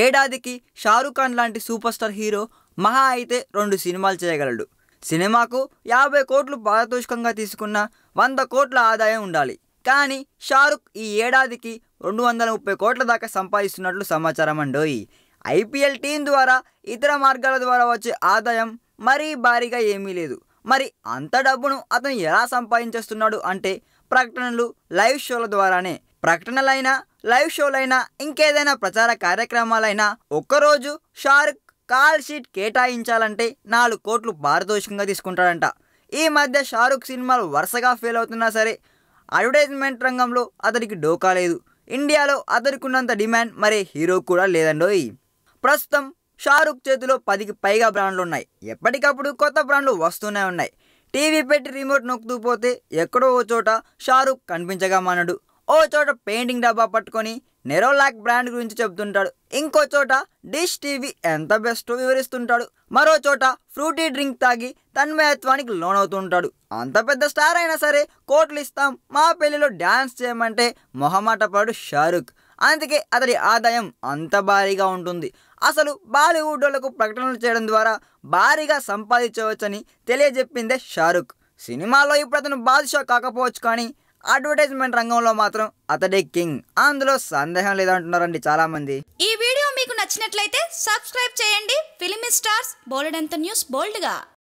ఏడాదికి షారుఖ్ ఖాన్ లాంటి super star hero మహా అయితే రెండు సినిమాలు చేయగలడు సినిమాకు యాభై కోట్లు పారితోషికంగా తీసుకున్న వంద కోట్ల ఆదాయం ఉండాలి కానీ షారుఖ్ ఈ ఏడాదికి రెండు వందల ముప్పై కోట్ల దాకా సంపాదిస్తున్నట్లు సమాచారం అండోయి ఐపీఎల్ టీం ద్వారా ఇతర మార్గాల ద్వారా వచ్చే ఆదాయం మరీ భారీగా ఏమీ లేదు మరి అంత డబ్బును అతను ఎలా సంపాదించేస్తున్నాడు అంటే ప్రకటనలు లైవ్ షోల ద్వారానే ప్రకటనలైనా లైవ్ షోలైనా ఇంకేదైనా ప్రచార కార్యక్రమాలైనా ఒక్కరోజు షారుక్ కాల్ షీట్ కేటాయించాలంటే నాలుగు కోట్లు పారితోషికంగా తీసుకుంటాడంట ఈ మధ్య షారుఖ్ సినిమాలు వరుసగా ఫెయిల్ అవుతున్నా సరే అడ్వర్టైజ్మెంట్ రంగంలో అతనికి డోకా లేదు ఇండియాలో అతడికి ఉన్నంత డిమాండ్ మరే హీరో కూడా లేదండోయ్ ప్రస్తుతం షారుఖ్ చేతిలో పదికి పైగా బ్రాండ్లు ఉన్నాయి ఎప్పటికప్పుడు కొత్త బ్రాండ్లు వస్తూనే ఉన్నాయి టీవీ పెట్టి రిమోట్ నొక్కుతూ పోతే ఎక్కడో ఓ చోట షారుఖ్ కనిపించగా మానడు ఓ చోట పెయింటింగ్ డబ్బా పట్టుకొని నెరోలాక్ బ్రాండ్ గురించి చెబుతుంటాడు ఇంకో చోట డిష్ టీవీ ఎంత బెస్ట్ వివరిస్తుంటాడు మరో చోట ఫ్రూటీ డ్రింక్ తాగి తన్మయత్వానికి లోనవుతుంటాడు అంత పెద్ద స్టార్ అయినా సరే కోట్లు ఇస్తాం మా పెళ్లిలో డ్యాన్స్ చేయమంటే మొహమాటపాడు షారుఖ్ అందుకే అతడి ఆదాయం అంత భారీగా ఉంటుంది అసలు బాలీవుడ్ వాళ్లకు ప్రకటనలు చేయడం ద్వారా భారీగా సంపాదించవచ్చని తెలియజెప్పిందే షారుఖ్ సినిమాలో ఇప్పుడు అతను బాదుషా కాకపోవచ్చు కానీ అడ్వర్టైజ్మెంట్ రంగంలో మాత్రం అతడే కింగ్ అందులో సందేహం లేదంటున్నారండి చాలా మంది ఈ వీడియో మీకు నచ్చినట్లయితే సబ్స్క్రైబ్ చేయండి ఫిలిం స్టార్స్ బోల్డ్ అంత న్యూస్ బోల్డ్గా